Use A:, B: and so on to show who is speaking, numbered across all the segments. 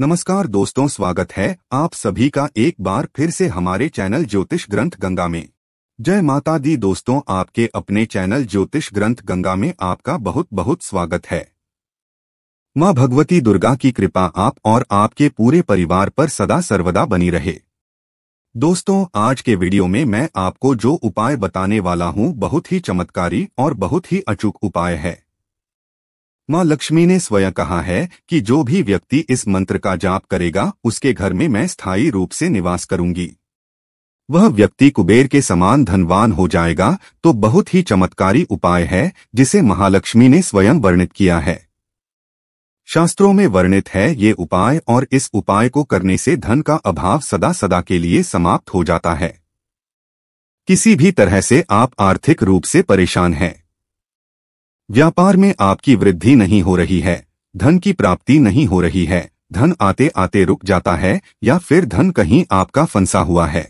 A: नमस्कार दोस्तों स्वागत है आप सभी का एक बार फिर से हमारे चैनल ज्योतिष ग्रंथ गंगा में जय माता दी दोस्तों आपके अपने चैनल ज्योतिष ग्रंथ गंगा में आपका बहुत बहुत स्वागत है माँ भगवती दुर्गा की कृपा आप और आपके पूरे परिवार पर सदा सर्वदा बनी रहे दोस्तों आज के वीडियो में मैं आपको जो उपाय बताने वाला हूँ बहुत ही चमत्कारी और बहुत ही अचूक उपाय है माँ लक्ष्मी ने स्वयं कहा है कि जो भी व्यक्ति इस मंत्र का जाप करेगा उसके घर में मैं स्थायी रूप से निवास करूंगी वह व्यक्ति कुबेर के समान धनवान हो जाएगा तो बहुत ही चमत्कारी उपाय है जिसे महालक्ष्मी ने स्वयं वर्णित किया है शास्त्रों में वर्णित है ये उपाय और इस उपाय को करने से धन का अभाव सदा सदा के लिए समाप्त हो जाता है किसी भी तरह से आप आर्थिक रूप से परेशान हैं व्यापार में आपकी वृद्धि नहीं हो रही है धन की प्राप्ति नहीं हो रही है धन आते आते रुक जाता है या फिर धन कहीं आपका फंसा हुआ है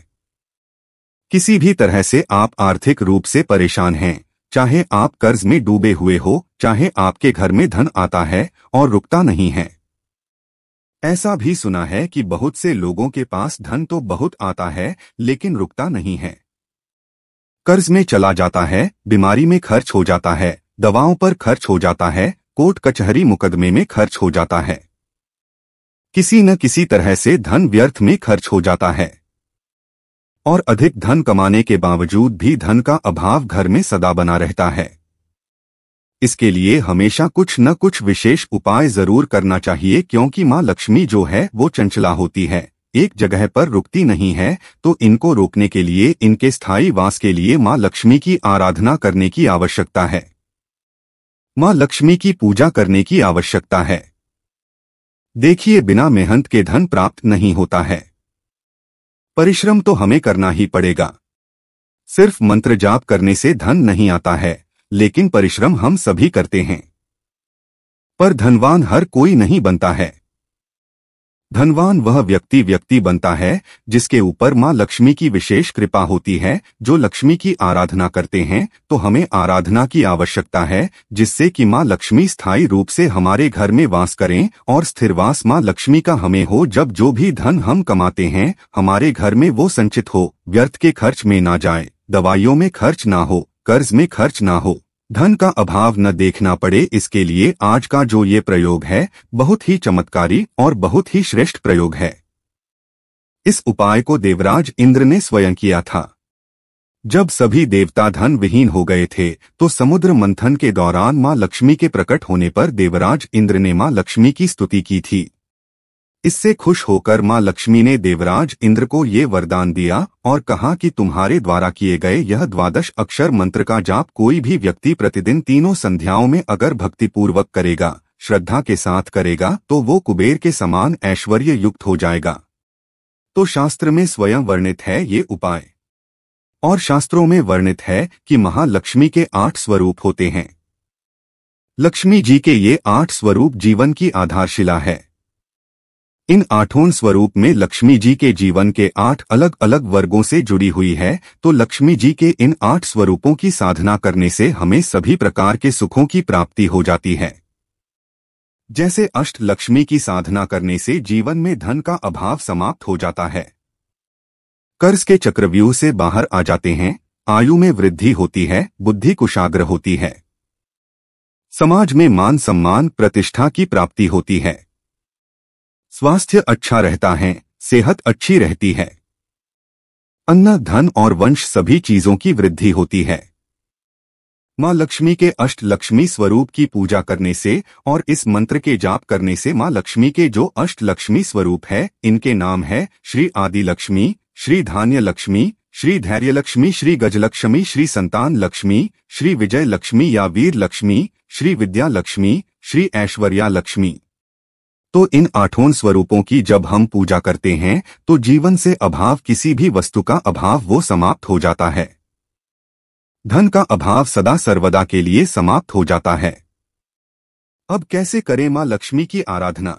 A: किसी भी तरह से आप आर्थिक रूप से परेशान हैं चाहे आप कर्ज में डूबे हुए हो चाहे आपके घर में धन आता है और रुकता नहीं है ऐसा भी सुना है कि बहुत से लोगों के पास धन तो बहुत आता है लेकिन रुकता नहीं है कर्ज में चला जाता है बीमारी में खर्च हो जाता है दवाओं पर खर्च हो जाता है कोर्ट कचहरी मुकदमे में खर्च हो जाता है किसी न किसी तरह से धन व्यर्थ में खर्च हो जाता है और अधिक धन कमाने के बावजूद भी धन का अभाव घर में सदा बना रहता है इसके लिए हमेशा कुछ न कुछ विशेष उपाय जरूर करना चाहिए क्योंकि माँ लक्ष्मी जो है वो चंचला होती है एक जगह पर रुकती नहीं है तो इनको रोकने के लिए इनके स्थायी वास के लिए माँ लक्ष्मी की आराधना करने की आवश्यकता है माँ लक्ष्मी की पूजा करने की आवश्यकता है देखिए बिना मेहनत के धन प्राप्त नहीं होता है परिश्रम तो हमें करना ही पड़ेगा सिर्फ मंत्र जाप करने से धन नहीं आता है लेकिन परिश्रम हम सभी करते हैं पर धनवान हर कोई नहीं बनता है धनवान वह व्यक्ति व्यक्ति बनता है जिसके ऊपर माँ लक्ष्मी की विशेष कृपा होती है जो लक्ष्मी की आराधना करते हैं तो हमें आराधना की आवश्यकता है जिससे कि माँ लक्ष्मी स्थायी रूप से हमारे घर में वास करें और स्थिरवास माँ लक्ष्मी का हमें हो जब जो भी धन हम कमाते हैं हमारे घर में वो संचित हो व्यर्थ के खर्च में ना जाए दवाइयों में खर्च ना हो कर्ज में खर्च ना हो धन का अभाव न देखना पड़े इसके लिए आज का जो ये प्रयोग है बहुत ही चमत्कारी और बहुत ही श्रेष्ठ प्रयोग है इस उपाय को देवराज इंद्र ने स्वयं किया था जब सभी देवता धन विहीन हो गए थे तो समुद्र मंथन के दौरान मां लक्ष्मी के प्रकट होने पर देवराज इंद्र ने मां लक्ष्मी की स्तुति की थी इससे खुश होकर मां लक्ष्मी ने देवराज इंद्र को ये वरदान दिया और कहा कि तुम्हारे द्वारा किए गए यह द्वादश अक्षर मंत्र का जाप कोई भी व्यक्ति प्रतिदिन तीनों संध्याओं में अगर भक्तिपूर्वक करेगा श्रद्धा के साथ करेगा तो वो कुबेर के समान ऐश्वर्य युक्त हो जाएगा तो शास्त्र में स्वयं वर्णित है ये उपाय और शास्त्रों में वर्णित है कि महालक्ष्मी के आठ स्वरूप होते हैं लक्ष्मी जी के ये आठ स्वरूप जीवन की आधारशिला है इन आठों स्वरूप में लक्ष्मी जी के जीवन के आठ अलग अलग वर्गों से जुड़ी हुई है तो लक्ष्मी जी के इन आठ स्वरूपों की साधना करने से हमें सभी प्रकार के सुखों की प्राप्ति हो जाती है जैसे अष्ट लक्ष्मी की साधना करने से जीवन में धन का अभाव समाप्त हो जाता है कर्ज के चक्रव्यूह से बाहर आ जाते हैं आयु में वृद्धि होती है बुद्धि कुशाग्र होती है समाज में मान सम्मान प्रतिष्ठा की प्राप्ति होती है स्वास्थ्य अच्छा रहता है सेहत अच्छी रहती है अन्न धन और वंश सभी चीजों की वृद्धि होती है माँ लक्ष्मी के अष्ट लक्ष्मी स्वरूप की पूजा करने से और इस मंत्र के जाप करने से माँ लक्ष्मी के जो अष्ट लक्ष्मी स्वरूप है इनके नाम है श्री आदि लक्ष्मी श्री धान्य लक्ष्मी श्री धैर्य लक्ष्मी श्री गजलक्ष्मी श्री संतान लक्ष्मी श्री विजय लक्ष्मी या वीर लक्ष्मी श्री विद्या लक्ष्मी श्री ऐश्वर्या लक्ष्मी तो इन आठों स्वरूपों की जब हम पूजा करते हैं तो जीवन से अभाव किसी भी वस्तु का अभाव वो समाप्त हो जाता है धन का अभाव सदा सर्वदा के लिए समाप्त हो जाता है अब कैसे करें मां लक्ष्मी की आराधना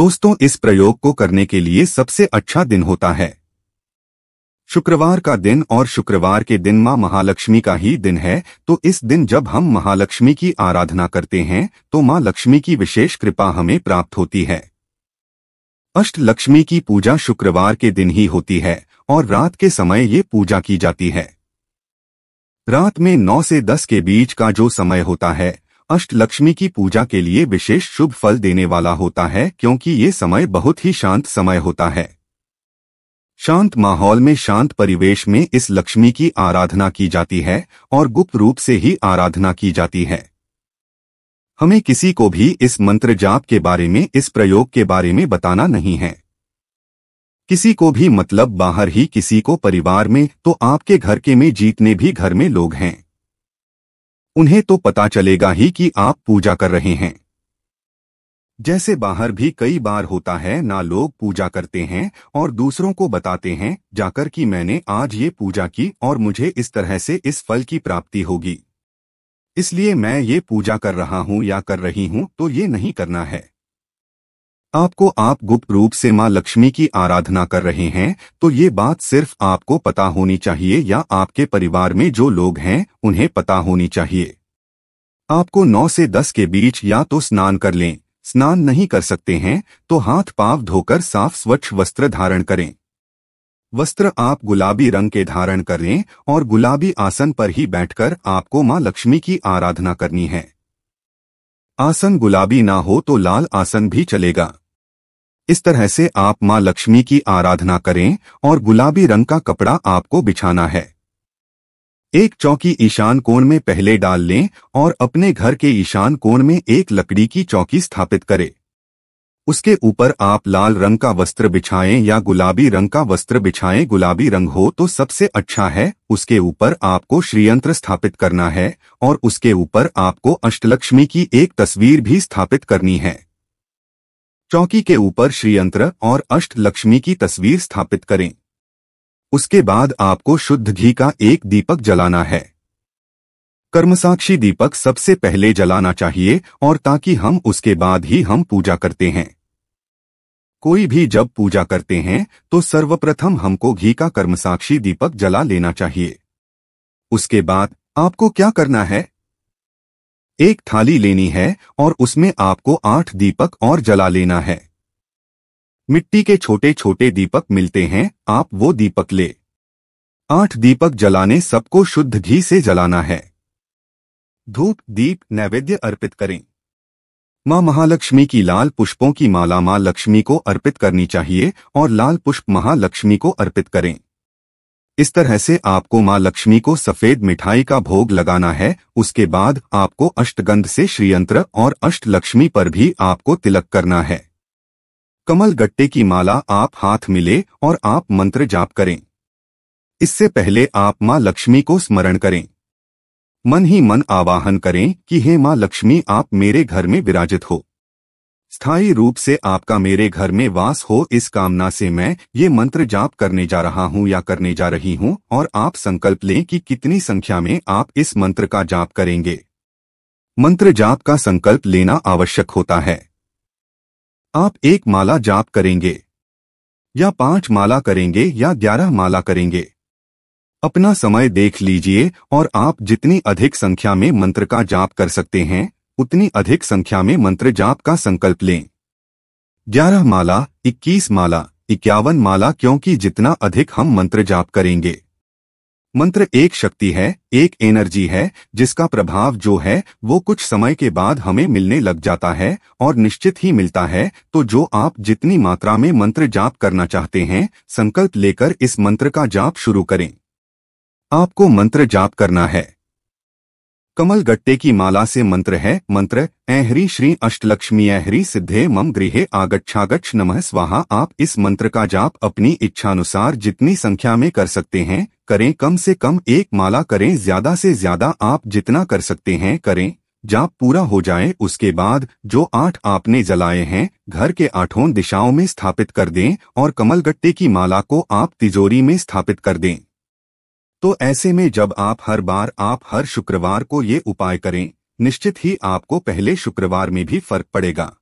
A: दोस्तों इस प्रयोग को करने के लिए सबसे अच्छा दिन होता है शुक्रवार का दिन और शुक्रवार के दिन माँ महालक्ष्मी का ही दिन है तो इस दिन जब हम महालक्ष्मी की आराधना करते हैं तो माँ लक्ष्मी की विशेष कृपा हमें प्राप्त होती है अष्ट लक्ष्मी की पूजा शुक्रवार के दिन ही होती है और रात के समय ये पूजा की जाती है रात में नौ से दस के बीच का जो समय होता है अष्ट लक्ष्मी की पूजा के लिए विशेष शुभ फल देने वाला होता है क्योंकि ये समय बहुत ही शांत समय होता है शांत माहौल में शांत परिवेश में इस लक्ष्मी की आराधना की जाती है और गुप्त रूप से ही आराधना की जाती है हमें किसी को भी इस मंत्र जाप के बारे में इस प्रयोग के बारे में बताना नहीं है किसी को भी मतलब बाहर ही किसी को परिवार में तो आपके घर के में जीतने भी घर में लोग हैं उन्हें तो पता चलेगा ही कि आप पूजा कर रहे हैं जैसे बाहर भी कई बार होता है ना लोग पूजा करते हैं और दूसरों को बताते हैं जाकर कि मैंने आज ये पूजा की और मुझे इस तरह से इस फल की प्राप्ति होगी इसलिए मैं ये पूजा कर रहा हूं या कर रही हूं तो ये नहीं करना है आपको आप गुप्त रूप से मां लक्ष्मी की आराधना कर रहे हैं तो ये बात सिर्फ आपको पता होनी चाहिए या आपके परिवार में जो लोग हैं उन्हें पता होनी चाहिए आपको 9 से 10 के बीच या तो स्नान कर लें स्नान नहीं कर सकते हैं तो हाथ पाव धोकर साफ स्वच्छ वस्त्र धारण करें वस्त्र आप गुलाबी रंग के धारण करें और गुलाबी आसन पर ही बैठकर आपको मां लक्ष्मी की आराधना करनी है आसन गुलाबी ना हो तो लाल आसन भी चलेगा इस तरह से आप मां लक्ष्मी की आराधना करें और गुलाबी रंग का कपड़ा आपको बिछाना है एक चौकी ईशान कोण में पहले डाल लें और अपने घर के ईशान कोण में एक लकड़ी की चौकी स्थापित करें उसके ऊपर आप लाल रंग का वस्त्र बिछाएं या गुलाबी रंग का वस्त्र बिछाएं गुलाबी रंग हो तो सबसे अच्छा है उसके ऊपर आपको श्रीयंत्र स्थापित करना है और उसके ऊपर आपको अष्टलक्ष्मी की एक तस्वीर भी स्थापित करनी है चौकी के ऊपर श्रीयंत्र और अष्टलक्ष्मी की तस्वीर स्थापित करें उसके बाद आपको शुद्ध घी का एक दीपक जलाना है कर्मसाक्षी दीपक सबसे पहले जलाना चाहिए और ताकि हम उसके बाद ही हम पूजा करते हैं कोई भी जब पूजा करते हैं तो सर्वप्रथम हमको घी का कर्मसाक्षी दीपक जला लेना चाहिए उसके बाद आपको क्या करना है एक थाली लेनी है और उसमें आपको आठ दीपक और जला लेना है मिट्टी के छोटे छोटे दीपक मिलते हैं आप वो दीपक ले आठ दीपक जलाने सबको शुद्ध घी से जलाना है धूप दीप नैवेद्य अर्पित करें मां महालक्ष्मी की लाल पुष्पों की माला मां लक्ष्मी को अर्पित करनी चाहिए और लाल पुष्प महालक्ष्मी को अर्पित करें इस तरह से आपको मां लक्ष्मी को सफेद मिठाई का भोग लगाना है उसके बाद आपको अष्टगंध से श्रीयंत्र और अष्टलक्ष्मी पर भी आपको तिलक करना है कमल गट्टे की माला आप हाथ मिले और आप मंत्र जाप करें इससे पहले आप मां लक्ष्मी को स्मरण करें मन ही मन आवाहन करें कि हे मां लक्ष्मी आप मेरे घर में विराजित हो स्थायी रूप से आपका मेरे घर में वास हो इस कामना से मैं ये मंत्र जाप करने जा रहा हूं या करने जा रही हूं और आप संकल्प लें कि कितनी संख्या में आप इस मंत्र का जाप करेंगे मंत्र जाप का संकल्प लेना आवश्यक होता है आप एक माला जाप करेंगे या पांच माला करेंगे या ग्यारह माला करेंगे अपना समय देख लीजिए और आप जितनी अधिक संख्या में मंत्र का जाप कर सकते हैं उतनी अधिक संख्या में मंत्र जाप का संकल्प लें ग्यारह माला इक्कीस माला इक्यावन माला क्योंकि जितना अधिक हम मंत्र जाप करेंगे मंत्र एक शक्ति है एक एनर्जी है जिसका प्रभाव जो है वो कुछ समय के बाद हमें मिलने लग जाता है और निश्चित ही मिलता है तो जो आप जितनी मात्रा में मंत्र जाप करना चाहते हैं संकल्प लेकर इस मंत्र का जाप शुरू करें आपको मंत्र जाप करना है कमल गट्टे की माला से मंत्र है मंत्र ऐहरी श्री अष्टलक्ष्मी ऐहरी सिद्धे मम गृहे आगच्छागच्छ नमः स्वाहा आप इस मंत्र का जाप अपनी इच्छानुसार जितनी संख्या में कर सकते हैं करें कम से कम एक माला करें ज्यादा से ज्यादा आप जितना कर सकते हैं करें जाप पूरा हो जाए उसके बाद जो आठ आपने जलाए हैं घर के आठों दिशाओं में स्थापित कर दें और कमलगट्टे की माला को आप तिजोरी में स्थापित कर दें तो ऐसे में जब आप हर बार आप हर शुक्रवार को ये उपाय करें निश्चित ही आपको पहले शुक्रवार में भी फर्क पड़ेगा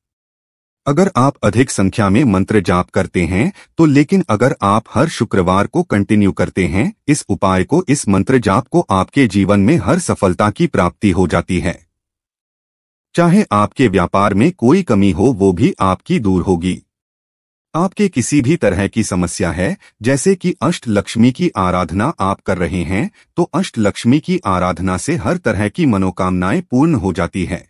A: अगर आप अधिक संख्या में मंत्र जाप करते हैं तो लेकिन अगर आप हर शुक्रवार को कंटिन्यू करते हैं इस उपाय को इस मंत्र जाप को आपके जीवन में हर सफलता की प्राप्ति हो जाती है चाहे आपके व्यापार में कोई कमी हो वो भी आपकी दूर होगी आपके किसी भी तरह की समस्या है जैसे कि अष्ट लक्ष्मी की आराधना आप कर रहे हैं तो अष्ट लक्ष्मी की आराधना से हर तरह की मनोकामनाएं पूर्ण हो जाती है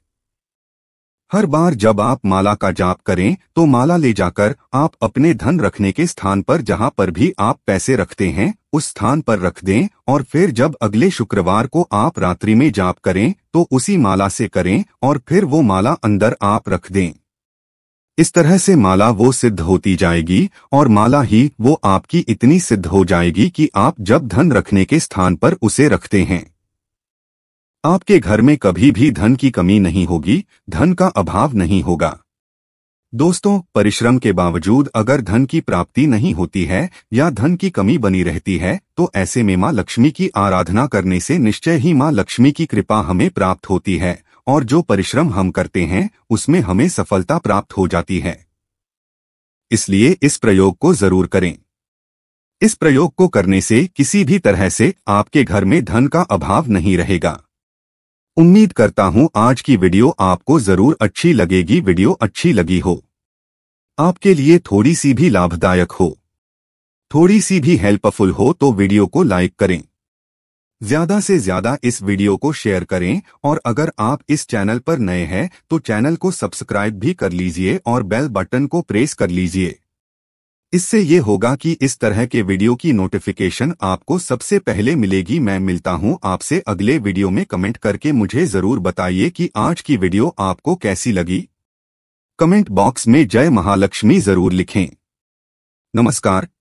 A: हर बार जब आप माला का जाप करें तो माला ले जाकर आप अपने धन रखने के स्थान पर जहां पर भी आप पैसे रखते हैं उस स्थान पर रख दें और फिर जब अगले शुक्रवार को आप रात्रि में जाप करें तो उसी माला से करें और फिर वो माला अंदर आप रख दें इस तरह से माला वो सिद्ध होती जाएगी और माला ही वो आपकी इतनी सिद्ध हो जाएगी कि आप जब धन रखने के स्थान पर उसे रखते हैं आपके घर में कभी भी धन की कमी नहीं होगी धन का अभाव नहीं होगा दोस्तों परिश्रम के बावजूद अगर धन की प्राप्ति नहीं होती है या धन की कमी बनी रहती है तो ऐसे में मां लक्ष्मी की आराधना करने से निश्चय ही मां लक्ष्मी की कृपा हमें प्राप्त होती है और जो परिश्रम हम करते हैं उसमें हमें सफलता प्राप्त हो जाती है इसलिए इस प्रयोग को जरूर करें इस प्रयोग को करने से किसी भी तरह से आपके घर में धन का अभाव नहीं रहेगा उम्मीद करता हूं आज की वीडियो आपको जरूर अच्छी लगेगी वीडियो अच्छी लगी हो आपके लिए थोड़ी सी भी लाभदायक हो थोड़ी सी भी हेल्पफुल हो तो वीडियो को लाइक करें ज्यादा से ज्यादा इस वीडियो को शेयर करें और अगर आप इस चैनल पर नए हैं तो चैनल को सब्सक्राइब भी कर लीजिए और बेल बटन को प्रेस कर लीजिए इससे ये होगा कि इस तरह के वीडियो की नोटिफिकेशन आपको सबसे पहले मिलेगी मैं मिलता हूँ आपसे अगले वीडियो में कमेंट करके मुझे ज़रूर बताइए कि आज की वीडियो आपको कैसी लगी कमेंट बॉक्स में जय महालक्ष्मी ज़रूर लिखें नमस्कार